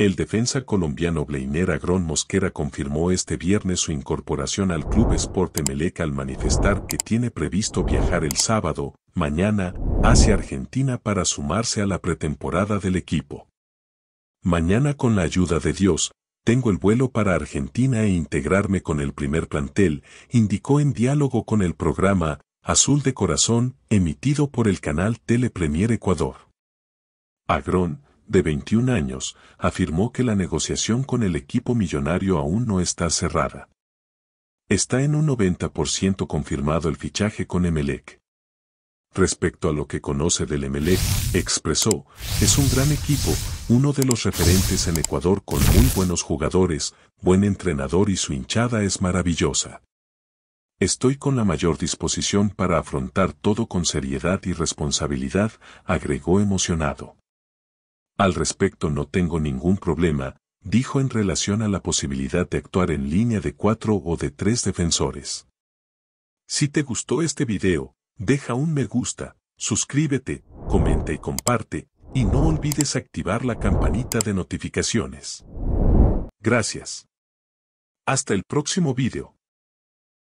El defensa colombiano Bleiner Agrón Mosquera confirmó este viernes su incorporación al Club Esporte Emelec al manifestar que tiene previsto viajar el sábado, mañana, hacia Argentina para sumarse a la pretemporada del equipo. Mañana con la ayuda de Dios, tengo el vuelo para Argentina e integrarme con el primer plantel, indicó en diálogo con el programa Azul de Corazón, emitido por el canal Telepremier Ecuador. Agrón, de 21 años, afirmó que la negociación con el equipo millonario aún no está cerrada. Está en un 90% confirmado el fichaje con Emelec. Respecto a lo que conoce del Emelec, expresó, es un gran equipo, uno de los referentes en Ecuador con muy buenos jugadores, buen entrenador y su hinchada es maravillosa. Estoy con la mayor disposición para afrontar todo con seriedad y responsabilidad, agregó emocionado. Al respecto no tengo ningún problema, dijo en relación a la posibilidad de actuar en línea de cuatro o de tres defensores. Si te gustó este video, deja un me gusta, suscríbete, comenta y comparte, y no olvides activar la campanita de notificaciones. Gracias. Hasta el próximo video.